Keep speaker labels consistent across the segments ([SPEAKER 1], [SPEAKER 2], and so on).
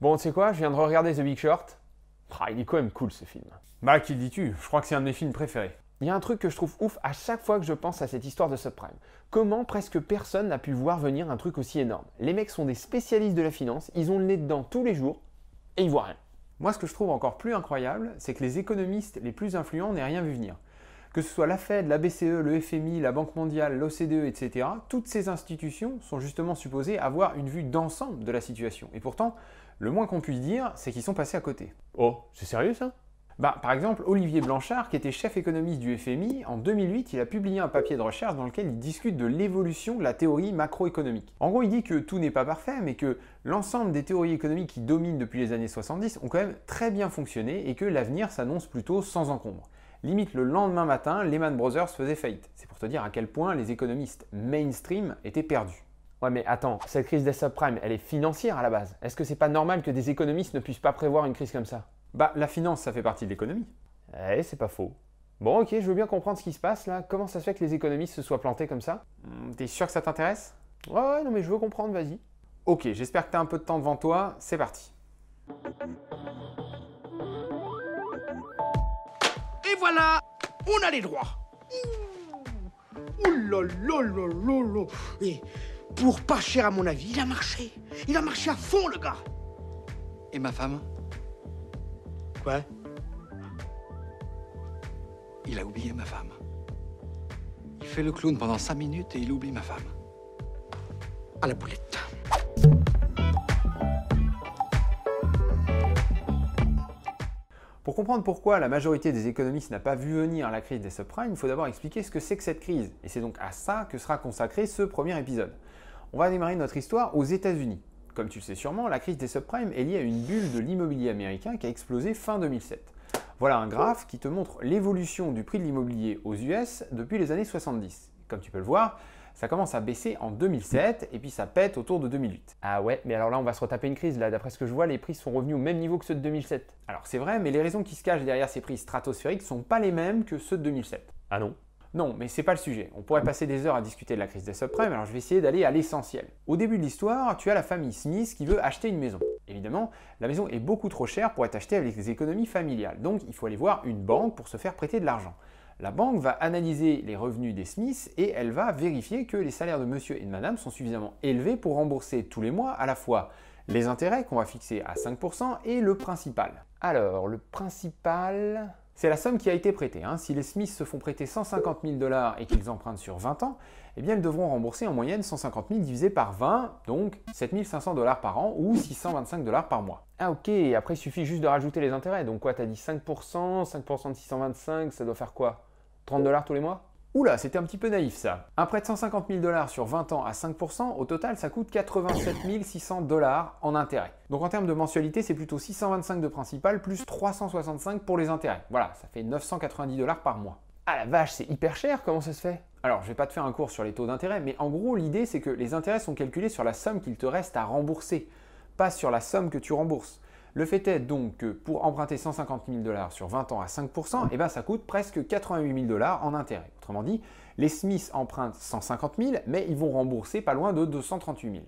[SPEAKER 1] Bon, tu sais quoi, je viens de regarder The Big Short. Ah, il est quand même cool ce film. Bah, qui dis-tu Je crois que c'est un de mes films préférés. Il y a un truc que je trouve ouf à chaque fois que je pense à cette histoire de subprime. Comment presque personne n'a pu voir venir un truc aussi énorme Les mecs sont des spécialistes de la finance, ils ont le nez dedans tous les jours et ils voient rien. Moi, ce que je trouve encore plus incroyable, c'est que les économistes les plus influents n'aient rien vu venir. Que ce soit la Fed, la BCE, le FMI, la Banque mondiale, l'OCDE, etc., toutes ces institutions sont justement supposées avoir une vue d'ensemble de la situation. Et pourtant, le moins qu'on puisse dire, c'est qu'ils sont passés à côté. Oh, c'est sérieux ça bah, par exemple, Olivier Blanchard, qui était chef économiste du FMI, en 2008, il a publié un papier de recherche dans lequel il discute de l'évolution de la théorie macroéconomique. En gros, il dit que tout n'est pas parfait, mais que l'ensemble des théories économiques qui dominent depuis les années 70 ont quand même très bien fonctionné et que l'avenir s'annonce plutôt sans encombre. Limite, le lendemain matin, Lehman Brothers faisait faillite. C'est pour te dire à quel point les économistes mainstream étaient perdus. Ouais, mais attends, cette crise des subprimes, elle est financière à la base. Est-ce que c'est pas normal que des économistes ne puissent pas prévoir une crise comme ça Bah, la finance, ça fait partie de l'économie. Eh, c'est pas faux. Bon, ok, je veux bien comprendre ce qui se passe là. Comment ça se fait que les économistes se soient plantés comme ça hmm, T'es sûr que ça t'intéresse Ouais, ouais, non, mais je veux comprendre, vas-y. Ok, j'espère que t'as un peu de temps devant toi. C'est parti. Et voilà, on a les droits. Ouh là là là là là pour pas cher à mon avis. Il a marché. Il a marché à fond, le gars. Et ma femme Quoi Il a oublié ma femme. Il fait le clown pendant cinq minutes et il oublie ma femme. À la boulette. Pour comprendre pourquoi la majorité des économistes n'a pas vu venir la crise des subprimes, il faut d'abord expliquer ce que c'est que cette crise. Et c'est donc à ça que sera consacré ce premier épisode. On va démarrer notre histoire aux États-Unis. Comme tu le sais sûrement, la crise des subprimes est liée à une bulle de l'immobilier américain qui a explosé fin 2007. Voilà un graphe qui te montre l'évolution du prix de l'immobilier aux US depuis les années 70. Comme tu peux le voir, ça commence à baisser en 2007 et puis ça pète autour de 2008. Ah ouais, mais alors là on va se retaper une crise là. D'après ce que je vois, les prix sont revenus au même niveau que ceux de 2007. Alors c'est vrai, mais les raisons qui se cachent derrière ces prix stratosphériques sont pas les mêmes que ceux de 2007. Ah non non, mais c'est pas le sujet. On pourrait passer des heures à discuter de la crise des subprimes, alors je vais essayer d'aller à l'essentiel. Au début de l'histoire, tu as la famille Smith qui veut acheter une maison. Évidemment, la maison est beaucoup trop chère pour être achetée avec des économies familiales, donc il faut aller voir une banque pour se faire prêter de l'argent la banque va analyser les revenus des Smiths et elle va vérifier que les salaires de monsieur et de madame sont suffisamment élevés pour rembourser tous les mois à la fois les intérêts qu'on va fixer à 5% et le principal. Alors, le principal... C'est la somme qui a été prêtée. Hein. Si les Smiths se font prêter 150 000 dollars et qu'ils empruntent sur 20 ans, eh bien ils devront rembourser en moyenne 150 000 divisé par 20, donc 7500 dollars par an ou 625 dollars par mois. Ah ok, après il suffit juste de rajouter les intérêts. Donc quoi, t'as dit 5%, 5% de 625, ça doit faire quoi 30 dollars tous les mois Oula, c'était un petit peu naïf ça. Un prêt de 150 000 dollars sur 20 ans à 5%, au total, ça coûte 87 600 dollars en intérêts. Donc en termes de mensualité, c'est plutôt 625 de principal plus 365 pour les intérêts. Voilà, ça fait 990 dollars par mois. Ah la vache, c'est hyper cher, comment ça se fait Alors, je vais pas te faire un cours sur les taux d'intérêt, mais en gros, l'idée c'est que les intérêts sont calculés sur la somme qu'il te reste à rembourser, pas sur la somme que tu rembourses. Le fait est donc que pour emprunter 150 000 dollars sur 20 ans à 5%, eh ben ça coûte presque 88 000 dollars en intérêt. Autrement dit, les Smiths empruntent 150 000, mais ils vont rembourser pas loin de 238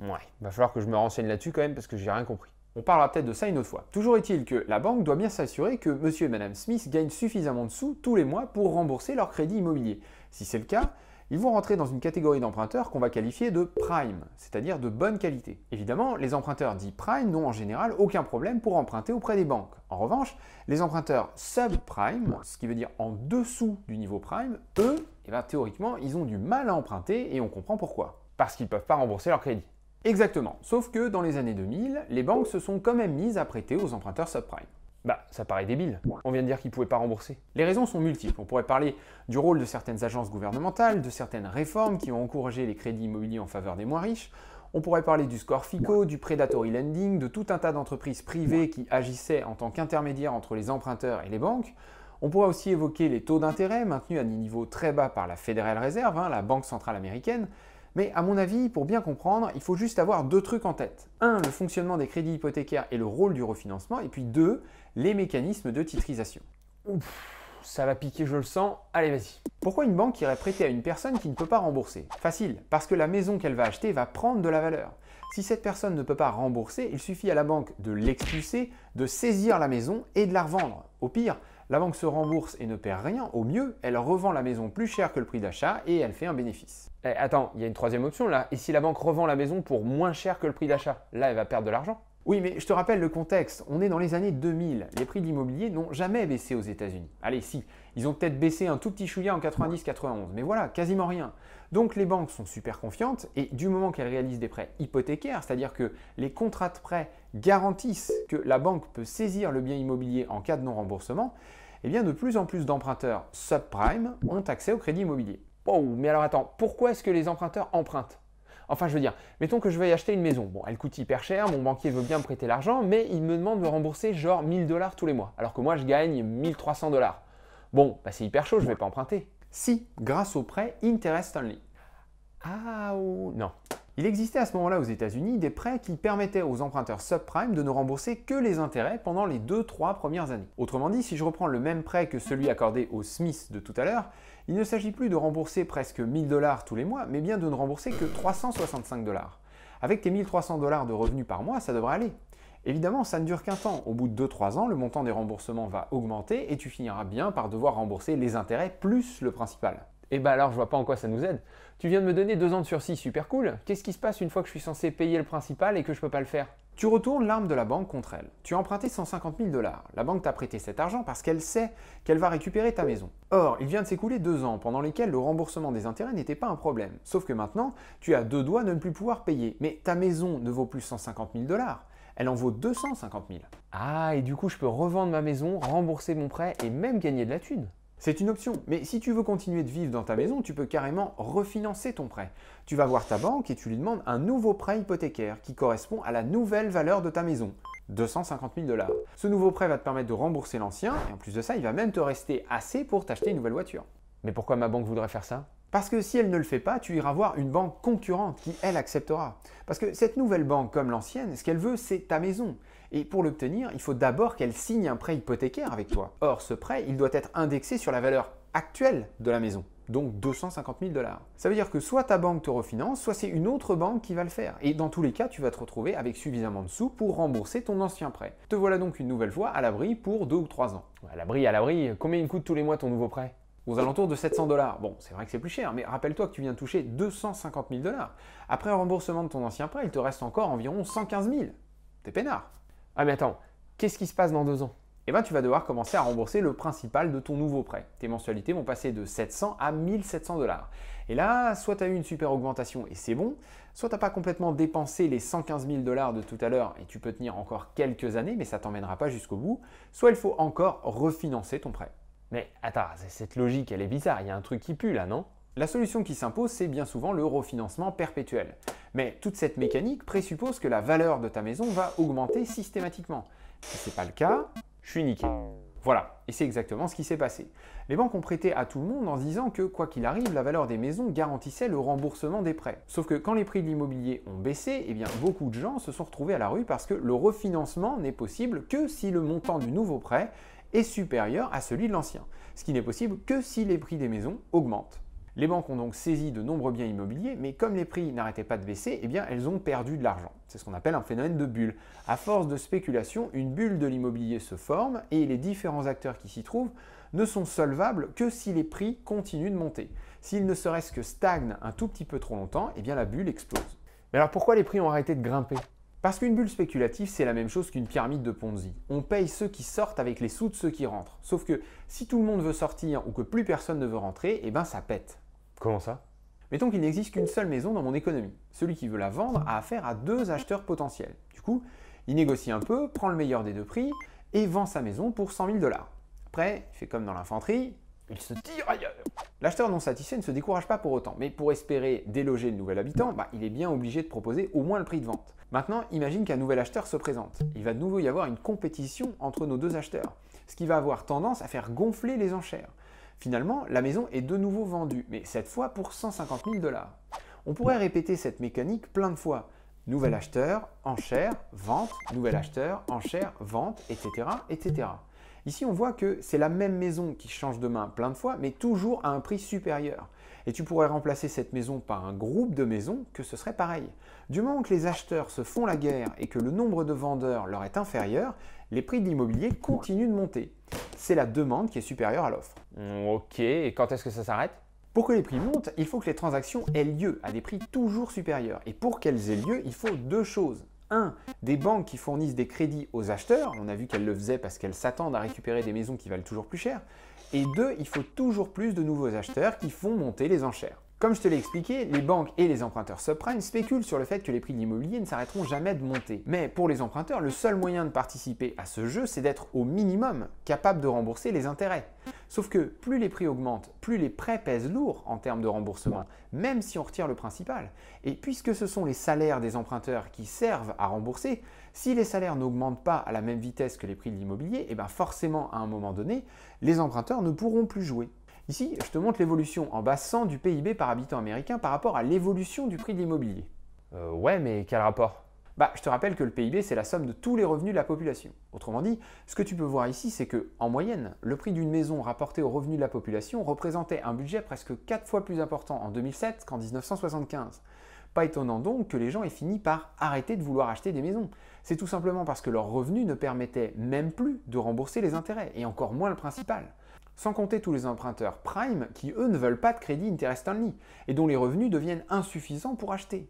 [SPEAKER 1] 000. Ouais, va falloir que je me renseigne là-dessus quand même parce que j'ai rien compris. On parlera peut-être de ça une autre fois. Toujours est-il que la banque doit bien s'assurer que monsieur et madame Smith gagnent suffisamment de sous tous les mois pour rembourser leur crédit immobilier. Si c'est le cas, ils vont rentrer dans une catégorie d'emprunteurs qu'on va qualifier de prime, c'est-à-dire de bonne qualité. Évidemment, les emprunteurs dits prime n'ont en général aucun problème pour emprunter auprès des banques. En revanche, les emprunteurs subprime, ce qui veut dire en dessous du niveau prime, eux, eh ben, théoriquement, ils ont du mal à emprunter et on comprend pourquoi. Parce qu'ils ne peuvent pas rembourser leur crédit. Exactement, sauf que dans les années 2000, les banques se sont quand même mises à prêter aux emprunteurs subprime. Bah, ça paraît débile. On vient de dire qu'ils ne pouvaient pas rembourser. Les raisons sont multiples. On pourrait parler du rôle de certaines agences gouvernementales, de certaines réformes qui ont encouragé les crédits immobiliers en faveur des moins riches. On pourrait parler du score FICO, du predatory lending, de tout un tas d'entreprises privées qui agissaient en tant qu'intermédiaires entre les emprunteurs et les banques. On pourrait aussi évoquer les taux d'intérêt maintenus à des niveaux très bas par la Federal Reserve, hein, la Banque centrale américaine, mais à mon avis, pour bien comprendre, il faut juste avoir deux trucs en tête. Un, le fonctionnement des crédits hypothécaires et le rôle du refinancement. Et puis deux, les mécanismes de titrisation. Ouf ça va piquer, je le sens, allez vas-y. Pourquoi une banque irait prêter à une personne qui ne peut pas rembourser Facile, parce que la maison qu'elle va acheter va prendre de la valeur. Si cette personne ne peut pas rembourser, il suffit à la banque de l'expulser, de saisir la maison et de la revendre. Au pire, la banque se rembourse et ne perd rien, au mieux, elle revend la maison plus cher que le prix d'achat et elle fait un bénéfice. Eh, attends, il y a une troisième option là. Et si la banque revend la maison pour moins cher que le prix d'achat, là, elle va perdre de l'argent. Oui, mais je te rappelle le contexte. On est dans les années 2000. Les prix de l'immobilier n'ont jamais baissé aux États-Unis. Allez, si, ils ont peut-être baissé un tout petit chouïa en 90-91, mais voilà, quasiment rien. Donc les banques sont super confiantes et du moment qu'elles réalisent des prêts hypothécaires, c'est-à-dire que les contrats de prêt garantissent que la banque peut saisir le bien immobilier en cas de non-remboursement, eh bien de plus en plus d'emprunteurs subprime ont accès au crédit immobilier mais alors attends, pourquoi est-ce que les emprunteurs empruntent Enfin, je veux dire, mettons que je vais acheter une maison. Bon, elle coûte hyper cher, mon banquier veut bien me prêter l'argent, mais il me demande de rembourser genre 1000 dollars tous les mois, alors que moi je gagne 1300 dollars. Bon, bah c'est hyper chaud, je vais pas emprunter. Si, grâce au prêt Interest Only. Ah ou non, il existait à ce moment-là aux États-Unis des prêts qui permettaient aux emprunteurs subprime de ne rembourser que les intérêts pendant les 2-3 premières années. Autrement dit, si je reprends le même prêt que celui accordé au Smith de tout à l'heure, il ne s'agit plus de rembourser presque 1000 dollars tous les mois, mais bien de ne rembourser que 365 dollars. Avec tes 1300 dollars de revenus par mois, ça devrait aller. Évidemment, ça ne dure qu'un temps. Au bout de 2-3 ans, le montant des remboursements va augmenter et tu finiras bien par devoir rembourser les intérêts plus le principal. Et eh ben alors, je vois pas en quoi ça nous aide. Tu viens de me donner deux ans de sursis, super cool. Qu'est-ce qui se passe une fois que je suis censé payer le principal et que je peux pas le faire Tu retournes l'arme de la banque contre elle. Tu as emprunté 150 000 dollars. La banque t'a prêté cet argent parce qu'elle sait qu'elle va récupérer ta maison. Or, il vient de s'écouler deux ans pendant lesquels le remboursement des intérêts n'était pas un problème. Sauf que maintenant, tu as deux doigts de ne plus pouvoir payer. Mais ta maison ne vaut plus 150 000 dollars elle en vaut 250 000. Ah, et du coup, je peux revendre ma maison, rembourser mon prêt et même gagner de la thune. C'est une option. Mais si tu veux continuer de vivre dans ta maison, tu peux carrément refinancer ton prêt. Tu vas voir ta banque et tu lui demandes un nouveau prêt hypothécaire qui correspond à la nouvelle valeur de ta maison. 250 000 dollars. Ce nouveau prêt va te permettre de rembourser l'ancien et en plus de ça, il va même te rester assez pour t'acheter une nouvelle voiture. Mais pourquoi ma banque voudrait faire ça parce que si elle ne le fait pas, tu iras voir une banque concurrente qui, elle, acceptera. Parce que cette nouvelle banque, comme l'ancienne, ce qu'elle veut, c'est ta maison. Et pour l'obtenir, il faut d'abord qu'elle signe un prêt hypothécaire avec toi. Or, ce prêt, il doit être indexé sur la valeur actuelle de la maison donc 250 000 dollars. Ça veut dire que soit ta banque te refinance, soit c'est une autre banque qui va le faire. Et dans tous les cas, tu vas te retrouver avec suffisamment de sous pour rembourser ton ancien prêt. Te voilà donc une nouvelle fois à l'abri pour deux ou trois ans. À l'abri, à l'abri, combien il coûte tous les mois ton nouveau prêt aux alentours de 700 dollars. Bon, c'est vrai que c'est plus cher, mais rappelle-toi que tu viens de toucher 250 000 dollars. Après un remboursement de ton ancien prêt, il te reste encore environ 115 000. T'es peinard. Ah mais attends, qu'est-ce qui se passe dans deux ans Eh bien tu vas devoir commencer à rembourser le principal de ton nouveau prêt. Tes mensualités vont passer de 700 à 1700 dollars. Et là, soit tu as eu une super augmentation et c'est bon, soit tu n'as pas complètement dépensé les 115 000 dollars de tout à l'heure et tu peux tenir encore quelques années mais ça t'emmènera pas jusqu'au bout, soit il faut encore refinancer ton prêt. Mais attends, cette logique elle est bizarre, il y a un truc qui pue là, non la solution qui s'impose, c'est bien souvent le refinancement perpétuel. Mais toute cette mécanique présuppose que la valeur de ta maison va augmenter systématiquement. Si ce n'est pas le cas, je suis niqué. Voilà, et c'est exactement ce qui s'est passé. Les banques ont prêté à tout le monde en se disant que, quoi qu'il arrive, la valeur des maisons garantissait le remboursement des prêts. Sauf que quand les prix de l'immobilier ont baissé, eh bien, beaucoup de gens se sont retrouvés à la rue parce que le refinancement n'est possible que si le montant du nouveau prêt est supérieur à celui de l'ancien, ce qui n'est possible que si les prix des maisons augmentent. Les banques ont donc saisi de nombreux biens immobiliers, mais comme les prix n'arrêtaient pas de baisser, eh bien elles ont perdu de l'argent. C'est ce qu'on appelle un phénomène de bulle. À force de spéculation, une bulle de l'immobilier se forme et les différents acteurs qui s'y trouvent ne sont solvables que si les prix continuent de monter. S'ils ne serait-ce que stagnent un tout petit peu trop longtemps, eh bien la bulle explose. Mais alors pourquoi les prix ont arrêté de grimper parce qu'une bulle spéculative, c'est la même chose qu'une pyramide de Ponzi. On paye ceux qui sortent avec les sous de ceux qui rentrent. Sauf que si tout le monde veut sortir ou que plus personne ne veut rentrer, eh ben ça pète. Comment ça Mettons qu'il n'existe qu'une seule maison dans mon économie. Celui qui veut la vendre a affaire à deux acheteurs potentiels. Du coup, il négocie un peu, prend le meilleur des deux prix et vend sa maison pour 100 000 dollars. Après, il fait comme dans l'infanterie, il se tire ailleurs. L'acheteur non satisfait ne se décourage pas pour autant, mais pour espérer déloger le nouvel habitant, bah, il est bien obligé de proposer au moins le prix de vente. Maintenant, imagine qu'un nouvel acheteur se présente. Il va de nouveau y avoir une compétition entre nos deux acheteurs, ce qui va avoir tendance à faire gonfler les enchères. Finalement, la maison est de nouveau vendue, mais cette fois pour 150 000 dollars. On pourrait répéter cette mécanique plein de fois. Nouvel acheteur, enchère, vente, nouvel acheteur, enchère, vente, etc. etc. Ici, on voit que c'est la même maison qui change de main plein de fois, mais toujours à un prix supérieur. Et tu pourrais remplacer cette maison par un groupe de maisons, que ce serait pareil. Du moment que les acheteurs se font la guerre et que le nombre de vendeurs leur est inférieur, les prix de l'immobilier continuent de monter c'est la demande qui est supérieure à l'offre. Mm, ok, et quand est-ce que ça s'arrête pour que les prix montent, il faut que les transactions aient lieu à des prix toujours supérieurs. Et pour qu'elles aient lieu, il faut deux choses. un, Des banques qui fournissent des crédits aux acheteurs, on a vu qu'elles le faisaient parce qu'elles s'attendent à récupérer des maisons qui valent toujours plus cher. Et deux, Il faut toujours plus de nouveaux acheteurs qui font monter les enchères. Comme je te l'ai expliqué, les banques et les emprunteurs subprimes spéculent sur le fait que les prix de l'immobilier ne s'arrêteront jamais de monter. Mais pour les emprunteurs, le seul moyen de participer à ce jeu, c'est d'être au minimum capable de rembourser les intérêts. Sauf que plus les prix augmentent, plus les prêts pèsent lourd en termes de remboursement, même si on retire le principal. Et puisque ce sont les salaires des emprunteurs qui servent à rembourser, si les salaires n'augmentent pas à la même vitesse que les prix de l'immobilier, et eh bien forcément à un moment donné, les emprunteurs ne pourront plus jouer. Ici, je te montre l'évolution en bas 100 du PIB par habitant américain par rapport à l'évolution du prix de l'immobilier. Euh, ouais, mais quel rapport bah, je te rappelle que le PIB, c'est la somme de tous les revenus de la population. Autrement dit, ce que tu peux voir ici, c'est que, en moyenne, le prix d'une maison rapporté aux revenus de la population représentait un budget presque 4 fois plus important en 2007 qu'en 1975. Pas étonnant donc que les gens aient fini par arrêter de vouloir acheter des maisons. C'est tout simplement parce que leurs revenus ne permettaient même plus de rembourser les intérêts, et encore moins le principal. Sans compter tous les emprunteurs prime qui, eux, ne veulent pas de crédit interest only et dont les revenus deviennent insuffisants pour acheter.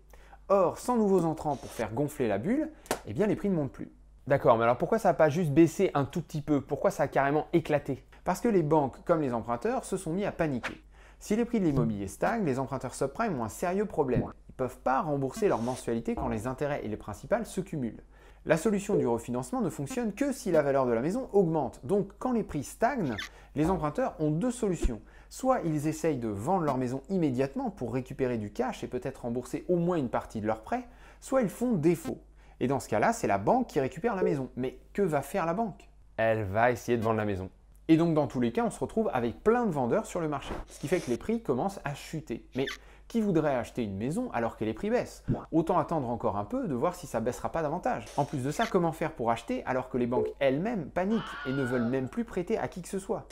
[SPEAKER 1] Or, sans nouveaux entrants pour faire gonfler la bulle, eh bien les prix ne montent plus. D'accord, mais alors pourquoi ça n'a pas juste baissé un tout petit peu Pourquoi ça a carrément éclaté Parce que les banques, comme les emprunteurs, se sont mis à paniquer. Si les prix de l'immobilier stagnent, les emprunteurs subprime ont un sérieux problème. Ils ne peuvent pas rembourser leurs mensualités quand les intérêts et les principales se cumulent. La solution du refinancement ne fonctionne que si la valeur de la maison augmente. Donc quand les prix stagnent, les emprunteurs ont deux solutions. Soit ils essayent de vendre leur maison immédiatement pour récupérer du cash et peut-être rembourser au moins une partie de leur prêt, soit ils font défaut. Et dans ce cas-là, c'est la banque qui récupère la maison. Mais que va faire la banque Elle va essayer de vendre la maison. Et donc dans tous les cas, on se retrouve avec plein de vendeurs sur le marché, ce qui fait que les prix commencent à chuter. Mais qui voudrait acheter une maison alors que les prix baissent Autant attendre encore un peu de voir si ça baissera pas davantage. En plus de ça, comment faire pour acheter alors que les banques elles-mêmes paniquent et ne veulent même plus prêter à qui que ce soit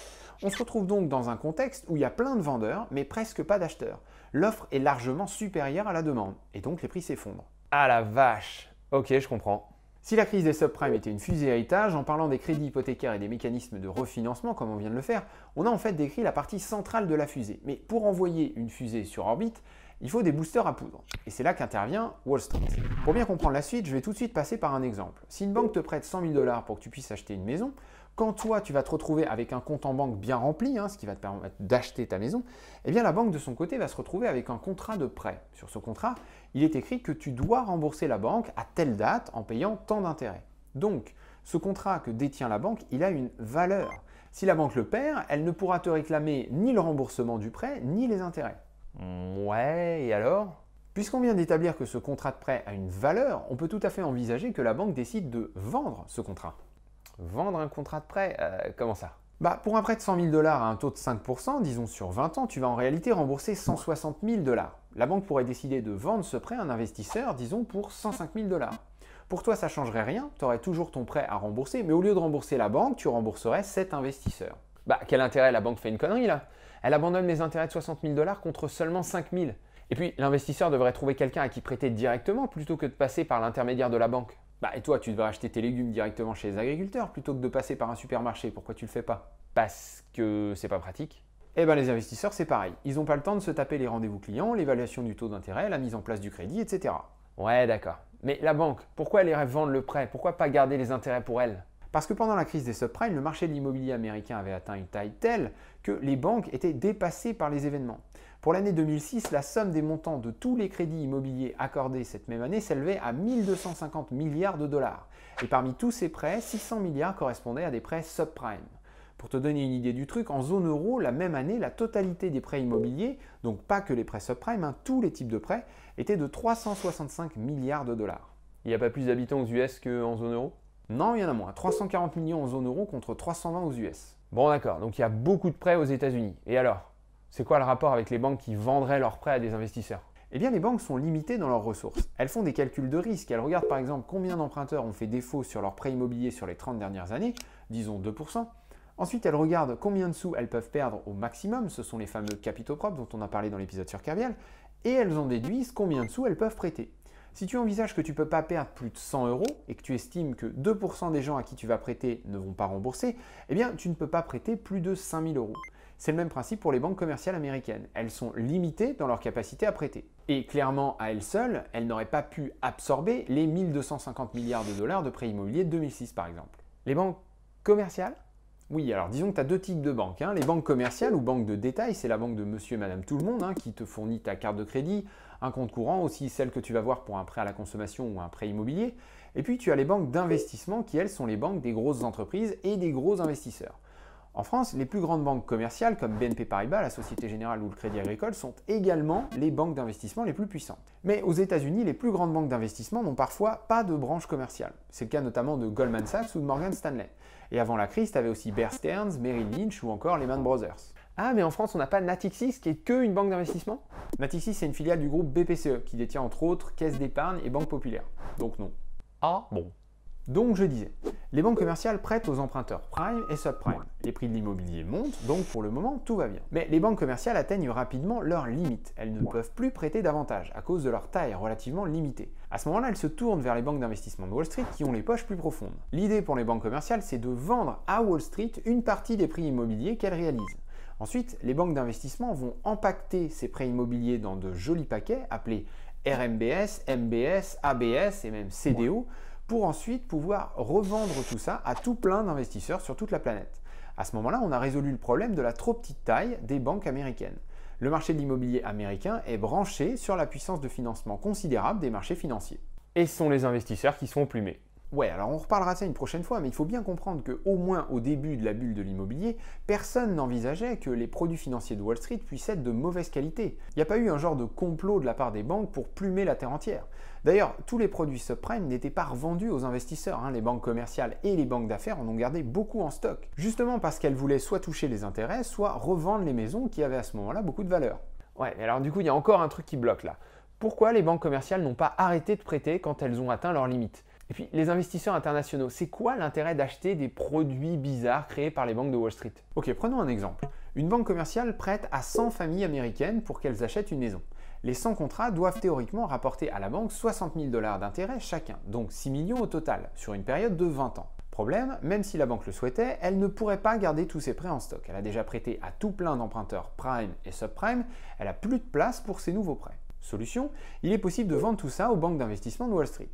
[SPEAKER 1] On se retrouve donc dans un contexte où il y a plein de vendeurs mais presque pas d'acheteurs. L'offre est largement supérieure à la demande et donc les prix s'effondrent. Ah la vache Ok, je comprends. Si la crise des subprimes était une fusée héritage, en parlant des crédits hypothécaires et des mécanismes de refinancement, comme on vient de le faire, on a en fait décrit la partie centrale de la fusée. Mais pour envoyer une fusée sur orbite, il faut des boosters à poudre. Et c'est là qu'intervient Wall Street. Pour bien comprendre la suite, je vais tout de suite passer par un exemple. Si une banque te prête 100 000 dollars pour que tu puisses acheter une maison, quand toi tu vas te retrouver avec un compte en banque bien rempli, hein, ce qui va te permettre d'acheter ta maison, eh bien la banque de son côté va se retrouver avec un contrat de prêt. Sur ce contrat, il est écrit que tu dois rembourser la banque à telle date en payant tant d'intérêts. Donc, ce contrat que détient la banque, il a une valeur. Si la banque le perd, elle ne pourra te réclamer ni le remboursement du prêt, ni les intérêts. Ouais, et alors Puisqu'on vient d'établir que ce contrat de prêt a une valeur, on peut tout à fait envisager que la banque décide de vendre ce contrat. Vendre un contrat de prêt euh, Comment ça bah, pour un prêt de 100 000 dollars à un taux de 5%, disons sur 20 ans, tu vas en réalité rembourser 160 000 dollars. La banque pourrait décider de vendre ce prêt à un investisseur, disons, pour 105 000 dollars. Pour toi, ça changerait rien, tu aurais toujours ton prêt à rembourser, mais au lieu de rembourser la banque, tu rembourserais cet investisseur. Bah, quel intérêt la banque fait une connerie là Elle abandonne les intérêts de 60 000 dollars contre seulement 5 000. Et puis, l'investisseur devrait trouver quelqu'un à qui prêter directement plutôt que de passer par l'intermédiaire de la banque. Bah, et toi, tu devrais acheter tes légumes directement chez les agriculteurs plutôt que de passer par un supermarché. Pourquoi tu le fais pas Parce que c'est pas pratique eh bien, les investisseurs, c'est pareil. Ils n'ont pas le temps de se taper les rendez-vous clients, l'évaluation du taux d'intérêt, la mise en place du crédit, etc. Ouais, d'accord. Mais la banque, pourquoi elle irait vendre le prêt Pourquoi pas garder les intérêts pour elle Parce que pendant la crise des subprimes, le marché de l'immobilier américain avait atteint une taille telle que les banques étaient dépassées par les événements. Pour l'année 2006, la somme des montants de tous les crédits immobiliers accordés cette même année s'élevait à 1250 milliards de dollars. Et parmi tous ces prêts, 600 milliards correspondaient à des prêts subprimes. Pour te donner une idée du truc, en zone euro, la même année, la totalité des prêts immobiliers, donc pas que les prêts subprime, hein, tous les types de prêts, était de 365 milliards de dollars. Il n'y a pas plus d'habitants aux US qu'en zone euro Non, il y en a moins. 340 millions en zone euro contre 320 aux US. Bon d'accord, donc il y a beaucoup de prêts aux États-Unis. Et alors C'est quoi le rapport avec les banques qui vendraient leurs prêts à des investisseurs eh bien les banques sont limitées dans leurs ressources. Elles font des calculs de risque. Elles regardent par exemple combien d'emprunteurs ont fait défaut sur leurs prêts immobiliers sur les 30 dernières années, disons 2%, Ensuite, elles regardent combien de sous elles peuvent perdre au maximum, ce sont les fameux capitaux propres dont on a parlé dans l'épisode sur Kerviel, et elles en déduisent combien de sous elles peuvent prêter. Si tu envisages que tu ne peux pas perdre plus de 100 euros et que tu estimes que 2% des gens à qui tu vas prêter ne vont pas rembourser, eh bien tu ne peux pas prêter plus de 5000 euros. C'est le même principe pour les banques commerciales américaines. Elles sont limitées dans leur capacité à prêter. Et clairement, à elles seules, elles n'auraient pas pu absorber les 1250 milliards de dollars de prêts immobiliers de 2006 par exemple. Les banques commerciales oui, alors disons que tu as deux types de banques. Hein. Les banques commerciales ou banques de détail, c'est la banque de monsieur et madame tout le monde hein, qui te fournit ta carte de crédit, un compte courant, aussi celle que tu vas voir pour un prêt à la consommation ou un prêt immobilier. Et puis tu as les banques d'investissement qui, elles, sont les banques des grosses entreprises et des gros investisseurs. En France, les plus grandes banques commerciales comme BNP Paribas, la Société Générale ou le Crédit Agricole sont également les banques d'investissement les plus puissantes. Mais aux États-Unis, les plus grandes banques d'investissement n'ont parfois pas de branche commerciale. C'est le cas notamment de Goldman Sachs ou de Morgan Stanley. Et avant la crise, t'avais aussi Bear Stearns, Merrill Lynch ou encore Lehman Brothers. Ah, mais en France, on n'a pas Natixis qui est que une banque d'investissement Natixis, c'est une filiale du groupe BPCE qui détient entre autres Caisse d'épargne et Banque Populaire. Donc non. Ah bon donc je disais, les banques commerciales prêtent aux emprunteurs prime et subprime. Les prix de l'immobilier montent, donc pour le moment tout va bien. Mais les banques commerciales atteignent rapidement leurs limites. Elles ne peuvent plus prêter davantage à cause de leur taille relativement limitée. À ce moment-là, elles se tournent vers les banques d'investissement de Wall Street qui ont les poches plus profondes. L'idée pour les banques commerciales, c'est de vendre à Wall Street une partie des prix immobiliers qu'elles réalisent. Ensuite, les banques d'investissement vont empacter ces prêts immobiliers dans de jolis paquets appelés RMBS, MBS, ABS et même CDO pour ensuite pouvoir revendre tout ça à tout plein d'investisseurs sur toute la planète. À ce moment-là, on a résolu le problème de la trop petite taille des banques américaines. Le marché de l'immobilier américain est branché sur la puissance de financement considérable des marchés financiers. Et ce sont les investisseurs qui sont plumés. Ouais, alors on reparlera ça une prochaine fois, mais il faut bien comprendre que, au moins au début de la bulle de l'immobilier, personne n'envisageait que les produits financiers de Wall Street puissent être de mauvaise qualité. Il n'y a pas eu un genre de complot de la part des banques pour plumer la terre entière. D'ailleurs, tous les produits subprime n'étaient pas revendus aux investisseurs. Hein. Les banques commerciales et les banques d'affaires en ont gardé beaucoup en stock, justement parce qu'elles voulaient soit toucher les intérêts, soit revendre les maisons qui avaient à ce moment-là beaucoup de valeur. Ouais, mais alors du coup, il y a encore un truc qui bloque là. Pourquoi les banques commerciales n'ont pas arrêté de prêter quand elles ont atteint leurs limites et puis, les investisseurs internationaux, c'est quoi l'intérêt d'acheter des produits bizarres créés par les banques de Wall Street Ok, prenons un exemple. Une banque commerciale prête à 100 familles américaines pour qu'elles achètent une maison les 100 contrats doivent théoriquement rapporter à la banque 60 000 dollars d'intérêt chacun, donc 6 millions au total, sur une période de 20 ans. Problème, même si la banque le souhaitait, elle ne pourrait pas garder tous ses prêts en stock. Elle a déjà prêté à tout plein d'emprunteurs prime et subprime, elle a plus de place pour ses nouveaux prêts. Solution, il est possible de vendre tout ça aux banques d'investissement de Wall Street.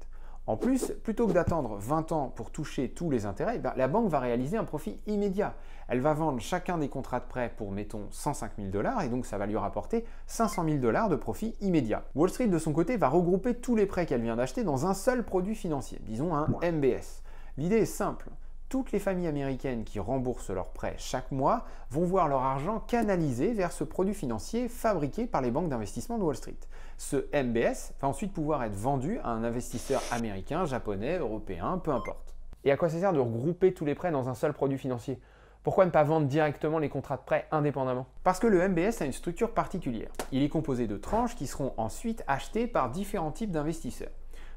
[SPEAKER 1] En plus, plutôt que d'attendre 20 ans pour toucher tous les intérêts, eh ben, la banque va réaliser un profit immédiat. Elle va vendre chacun des contrats de prêt pour, mettons, 105 000 dollars et donc ça va lui rapporter 500 000 dollars de profit immédiat. Wall Street, de son côté, va regrouper tous les prêts qu'elle vient d'acheter dans un seul produit financier, disons un MBS. L'idée est simple toutes les familles américaines qui remboursent leurs prêts chaque mois vont voir leur argent canalisé vers ce produit financier fabriqué par les banques d'investissement de Wall Street. Ce MBS va ensuite pouvoir être vendu à un investisseur américain, japonais, européen, peu importe. Et à quoi ça sert de regrouper tous les prêts dans un seul produit financier pourquoi ne pas vendre directement les contrats de prêt indépendamment Parce que le MBS a une structure particulière. Il est composé de tranches qui seront ensuite achetées par différents types d'investisseurs.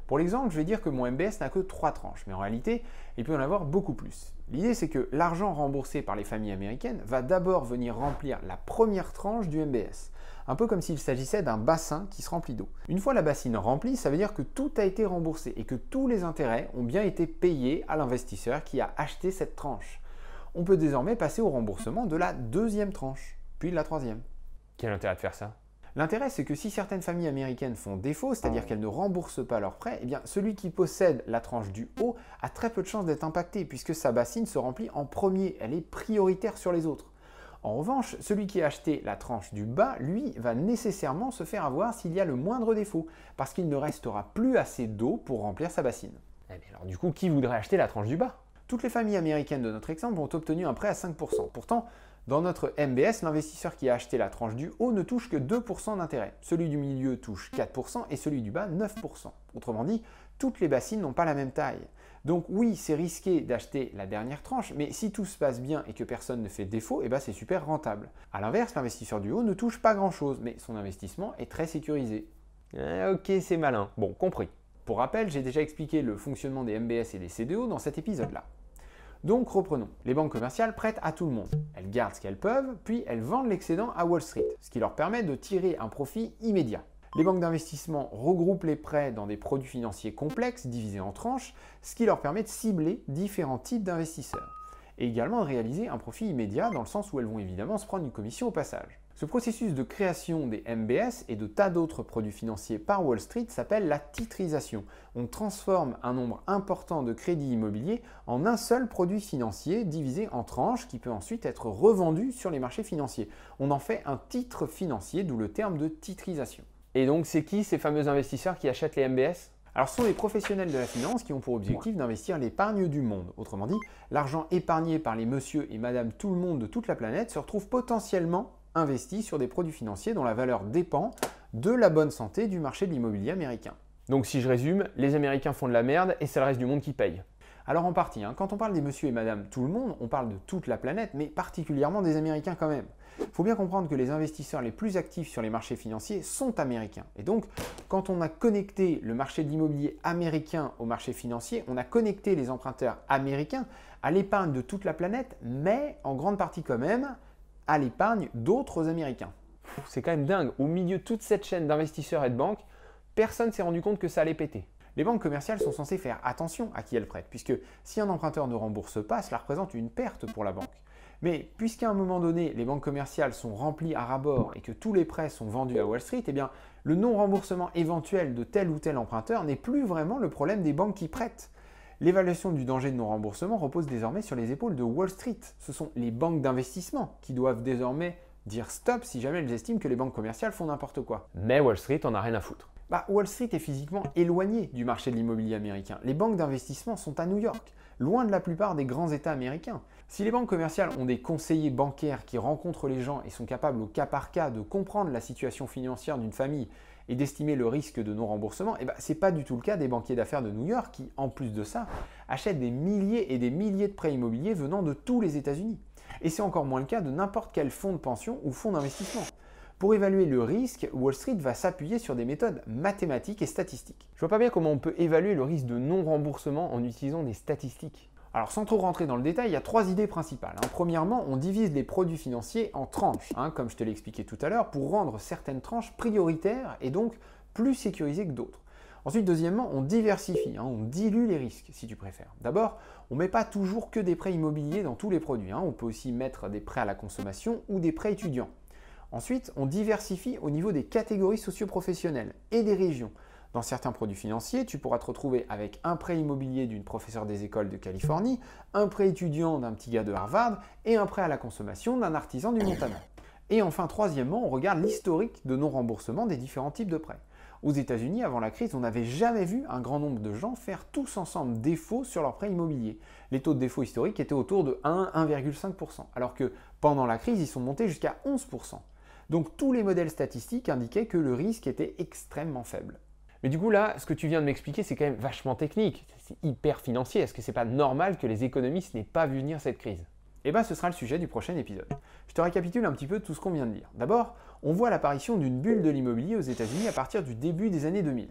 [SPEAKER 1] Pour l'exemple, je vais dire que mon MBS n'a que trois tranches, mais en réalité, il peut en avoir beaucoup plus. L'idée, c'est que l'argent remboursé par les familles américaines va d'abord venir remplir la première tranche du MBS, un peu comme s'il s'agissait d'un bassin qui se remplit d'eau. Une fois la bassine remplie, ça veut dire que tout a été remboursé et que tous les intérêts ont bien été payés à l'investisseur qui a acheté cette tranche. On peut désormais passer au remboursement de la deuxième tranche, puis de la troisième. Quel intérêt de faire ça L'intérêt, c'est que si certaines familles américaines font défaut, c'est-à-dire ah. qu'elles ne remboursent pas leurs prêts, eh bien, celui qui possède la tranche du haut a très peu de chances d'être impacté, puisque sa bassine se remplit en premier, elle est prioritaire sur les autres. En revanche, celui qui a acheté la tranche du bas, lui, va nécessairement se faire avoir s'il y a le moindre défaut, parce qu'il ne restera plus assez d'eau pour remplir sa bassine. Eh bien alors du coup, qui voudrait acheter la tranche du bas Toutes les familles américaines de notre exemple ont obtenu un prêt à 5%. Pourtant, dans notre MBS, l'investisseur qui a acheté la tranche du haut ne touche que 2% d'intérêt. Celui du milieu touche 4% mm. et celui du bas 9%. Autrement dit, toutes les bassines n'ont pas la même taille. Donc oui, c'est risqué d'acheter la dernière tranche, mais si tout se passe bien et que personne ne fait défaut, eh ben c'est super rentable. A l'inverse, l'investisseur du haut ne touche pas grand-chose, mais son investissement est très sécurisé. Ah, ok, c'est malin. Bon, compris. Pour rappel, j'ai déjà expliqué le fonctionnement des MBS et des CDO dans cet épisode-là. Donc reprenons. Les banques commerciales prêtent à tout le monde. Elles gardent ce qu'elles peuvent, puis elles vendent l'excédent à Wall Street, ce qui leur permet de tirer un profit immédiat. Les banques d'investissement regroupent les prêts dans des produits financiers complexes divisés en tranches, ce qui leur permet de cibler différents types d'investisseurs. Et également de réaliser un profit immédiat dans le sens où elles vont évidemment se prendre une commission au passage. Ce processus de création des MBS et de tas d'autres produits financiers par Wall Street s'appelle la titrisation. On transforme un nombre important de crédits immobiliers en un seul produit financier divisé en tranches qui peut ensuite être revendu sur les marchés financiers. On en fait un titre financier, d'où le terme de titrisation. Et donc c'est qui ces fameux investisseurs qui achètent les MBS alors, ce sont les professionnels de la finance qui ont pour objectif d'investir l'épargne du monde. Autrement dit, l'argent épargné par les monsieur et madame tout le monde de toute la planète se retrouve potentiellement investit sur des produits financiers dont la valeur dépend de la bonne santé du marché de l'immobilier américain. Donc si je résume, les Américains font de la merde et c'est le reste du monde qui paye. Alors en partie, hein. quand on parle des monsieur et madame tout le monde, on parle de toute la planète, mais particulièrement des Américains quand même. Il faut bien comprendre que les investisseurs les plus actifs sur les marchés financiers sont américains. Et donc, quand on a connecté le marché de l'immobilier américain au marché financier, on a connecté les emprunteurs américains à l'épargne de toute la planète, mais en grande partie quand même à l'épargne d'autres Américains. C'est quand même dingue, au milieu de toute cette chaîne d'investisseurs et de banques, personne s'est rendu compte que ça allait péter. Les banques commerciales sont censées faire attention à qui elles prêtent, puisque si un emprunteur ne rembourse pas, cela représente une perte pour la banque. Mais puisqu'à un moment donné, les banques commerciales sont remplies à rabord et que tous les prêts sont vendus à Wall Street, eh bien, le non-remboursement éventuel de tel ou tel emprunteur n'est plus vraiment le problème des banques qui prêtent. L'évaluation du danger de non-remboursement repose désormais sur les épaules de Wall Street. Ce sont les banques d'investissement qui doivent désormais dire stop si jamais elles estiment que les banques commerciales font n'importe quoi. Mais Wall Street en a rien à foutre. Bah, Wall Street est physiquement éloigné du marché de l'immobilier américain. Les banques d'investissement sont à New York, loin de la plupart des grands États américains. Si les banques commerciales ont des conseillers bancaires qui rencontrent les gens et sont capables au cas par cas de comprendre la situation financière d'une famille et d'estimer le risque de non-remboursement, eh ben, ce n'est pas du tout le cas des banquiers d'affaires de New York qui, en plus de ça, achètent des milliers et des milliers de prêts immobiliers venant de tous les États-Unis. Et c'est encore moins le cas de n'importe quel fonds de pension ou fonds d'investissement. Pour évaluer le risque, Wall Street va s'appuyer sur des méthodes mathématiques et statistiques. Je vois pas bien comment on peut évaluer le risque de non-remboursement en utilisant des statistiques. Alors sans trop rentrer dans le détail, il y a trois idées principales. Hein. Premièrement, on divise les produits financiers en tranches, hein, comme je te l'ai expliqué tout à l'heure, pour rendre certaines tranches prioritaires et donc plus sécurisées que d'autres. Ensuite, deuxièmement, on diversifie, hein, on dilue les risques si tu préfères. D'abord, on ne met pas toujours que des prêts immobiliers dans tous les produits. On peut aussi mettre des prêts à la consommation ou des prêts étudiants. Ensuite, on diversifie au niveau des catégories socioprofessionnelles et des régions. Dans certains produits financiers, tu pourras te retrouver avec un prêt immobilier d'une professeure des écoles de Californie, un prêt étudiant d'un petit gars de Harvard et un prêt à la consommation d'un artisan du Montana. Et enfin, troisièmement, on regarde l'historique de non-remboursement des différents types de prêts. Aux États-Unis, avant la crise, on n'avait jamais vu un grand nombre de gens faire tous ensemble défaut sur leur prêt immobilier. Les taux de défaut historiques étaient autour de 1-1,5%, alors que pendant la crise, ils sont montés jusqu'à 11%. Donc tous les modèles statistiques indiquaient que le risque était extrêmement faible. Mais du coup, là, ce que tu viens de m'expliquer, c'est quand même vachement technique, c'est hyper financier. Est-ce que c'est pas normal que les économistes n'aient pas vu venir cette crise Eh bien, ce sera le sujet du prochain épisode. Je te récapitule un petit peu tout ce qu'on vient de dire. D'abord, on voit l'apparition d'une bulle de l'immobilier aux États-Unis à partir du début des années 2000.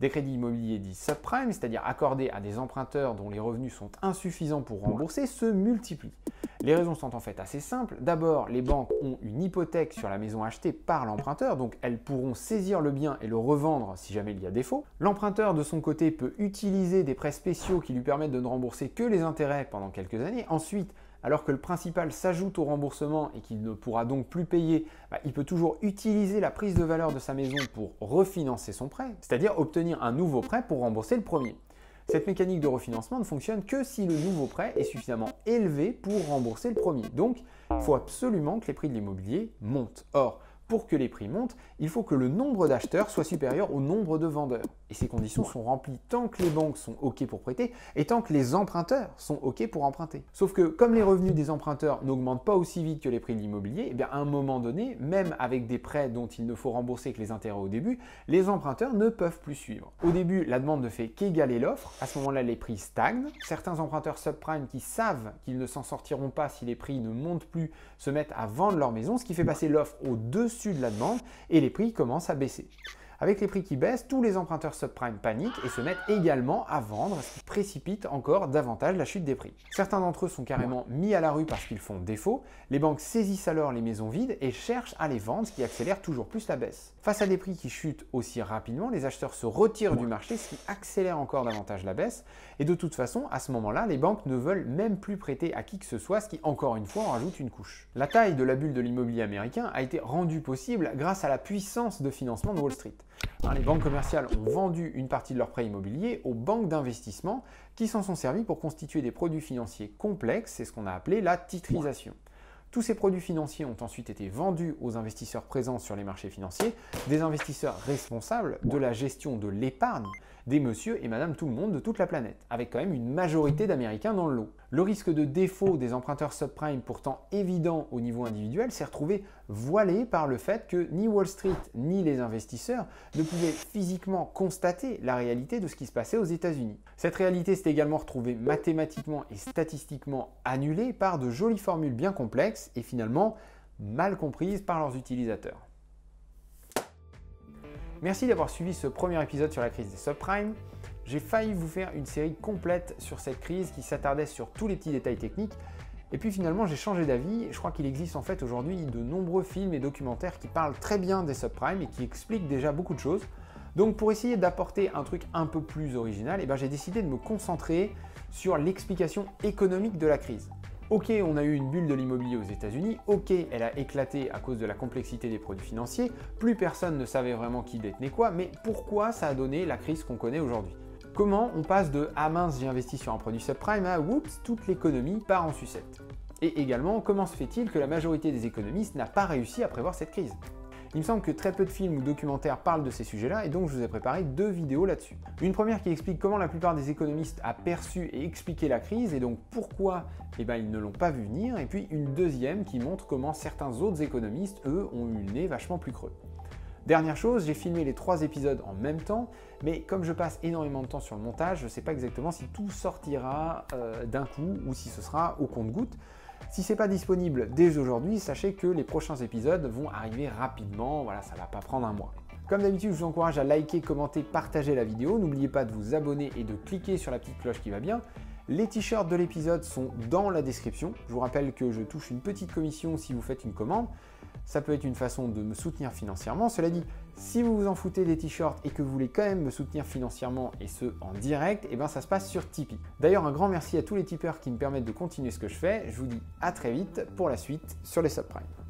[SPEAKER 1] Des crédits immobiliers dits subprime, c'est-à-dire accordés à des emprunteurs dont les revenus sont insuffisants pour rembourser, se multiplient. Les raisons sont en fait assez simples. D'abord, les banques ont une hypothèque sur la maison achetée par l'emprunteur, donc elles pourront saisir le bien et le revendre si jamais il y a défaut. L'emprunteur, de son côté, peut utiliser des prêts spéciaux qui lui permettent de ne rembourser que les intérêts pendant quelques années. Ensuite, alors que le principal s'ajoute au remboursement et qu'il ne pourra donc plus payer, bah, il peut toujours utiliser la prise de valeur de sa maison pour refinancer son prêt, c'est-à-dire obtenir un nouveau prêt pour rembourser le premier. Cette mécanique de refinancement ne fonctionne que si le nouveau prêt est suffisamment élevé pour rembourser le premier. Donc, il faut absolument que les prix de l'immobilier montent. Or, pour que les prix montent, il faut que le nombre d'acheteurs soit supérieur au nombre de vendeurs. Et ces conditions sont remplies tant que les banques sont OK pour prêter et tant que les emprunteurs sont OK pour emprunter. Sauf que comme les revenus des emprunteurs n'augmentent pas aussi vite que les prix de l'immobilier, eh bien à un moment donné, même avec des prêts dont il ne faut rembourser que les intérêts au début, les emprunteurs ne peuvent plus suivre. Au début, la demande ne fait qu'égaler l'offre. À ce moment-là, les prix stagnent. Certains emprunteurs subprime qui savent qu'ils ne s'en sortiront pas si les prix ne montent plus se mettent à vendre leur maison, ce qui fait passer l'offre au-dessus de la demande et les prix commencent à baisser. Avec les prix qui baissent, tous les emprunteurs subprime paniquent et se mettent également à vendre, ce qui précipite encore davantage la chute des prix. Certains d'entre eux sont carrément mis à la rue parce qu'ils font défaut, les banques saisissent alors les maisons vides et cherchent à les vendre, ce qui accélère toujours plus la baisse. Face à des prix qui chutent aussi rapidement, les acheteurs se retirent du marché, ce qui accélère encore davantage la baisse, et de toute façon, à ce moment-là, les banques ne veulent même plus prêter à qui que ce soit, ce qui, encore une fois, en rajoute une couche. La taille de la bulle de l'immobilier américain a été rendue possible grâce à la puissance de financement de Wall Street. Hein, les banques commerciales ont vendu une partie de leurs prêts immobiliers aux banques d'investissement qui s'en sont servies pour constituer des produits financiers complexes, c'est ce qu'on a appelé la titrisation. Tous ces produits financiers ont ensuite été vendus aux investisseurs présents sur les marchés financiers, des investisseurs responsables de la gestion de l'épargne, des monsieur et madame tout le monde de toute la planète, avec quand même une majorité d'Américains dans le lot. Le risque de défaut des emprunteurs subprime pourtant évident au niveau individuel, s'est retrouvé voilé par le fait que ni Wall Street ni les investisseurs ne pouvaient physiquement constater la réalité de ce qui se passait aux États-Unis. Cette réalité s'est également retrouvée mathématiquement et statistiquement annulée par de jolies formules bien complexes et finalement mal comprises par leurs utilisateurs. Merci d'avoir suivi ce premier épisode sur la crise des subprimes. J'ai failli vous faire une série complète sur cette crise qui s'attardait sur tous les petits détails techniques. Et puis finalement, j'ai changé d'avis. Je crois qu'il existe en fait aujourd'hui de nombreux films et documentaires qui parlent très bien des subprimes et qui expliquent déjà beaucoup de choses. Donc pour essayer d'apporter un truc un peu plus original, eh ben, j'ai décidé de me concentrer sur l'explication économique de la crise. Ok, on a eu une bulle de l'immobilier aux États-Unis, ok, elle a éclaté à cause de la complexité des produits financiers, plus personne ne savait vraiment qui détenait quoi, mais pourquoi ça a donné la crise qu'on connaît aujourd'hui Comment on passe de Ah mince, j'ai investi sur un produit subprime à Oups, toute l'économie part en sucette Et également, comment se fait-il que la majorité des économistes n'a pas réussi à prévoir cette crise il me semble que très peu de films ou documentaires parlent de ces sujets-là et donc je vous ai préparé deux vidéos là-dessus. Une première qui explique comment la plupart des économistes a perçu et expliqué la crise et donc pourquoi eh ben, ils ne l'ont pas vu venir, et puis une deuxième qui montre comment certains autres économistes, eux, ont eu le nez vachement plus creux. Dernière chose, j'ai filmé les trois épisodes en même temps, mais comme je passe énormément de temps sur le montage, je ne sais pas exactement si tout sortira euh, d'un coup ou si ce sera au compte-goutte. Si c'est pas disponible dès aujourd'hui, sachez que les prochains épisodes vont arriver rapidement, voilà, ça va pas prendre un mois. Comme d'habitude, je vous encourage à liker, commenter, partager la vidéo. N'oubliez pas de vous abonner et de cliquer sur la petite cloche qui va bien. Les t-shirts de l'épisode sont dans la description. Je vous rappelle que je touche une petite commission si vous faites une commande. Ça peut être une façon de me soutenir financièrement. Cela dit, si vous vous en foutez des t-shirts et que vous voulez quand même me soutenir financièrement et ce en direct, et eh bien ça se passe sur Tipeee. D'ailleurs, un grand merci à tous les tipeurs qui me permettent de continuer ce que je fais. Je vous dis à très vite pour la suite sur les subprimes.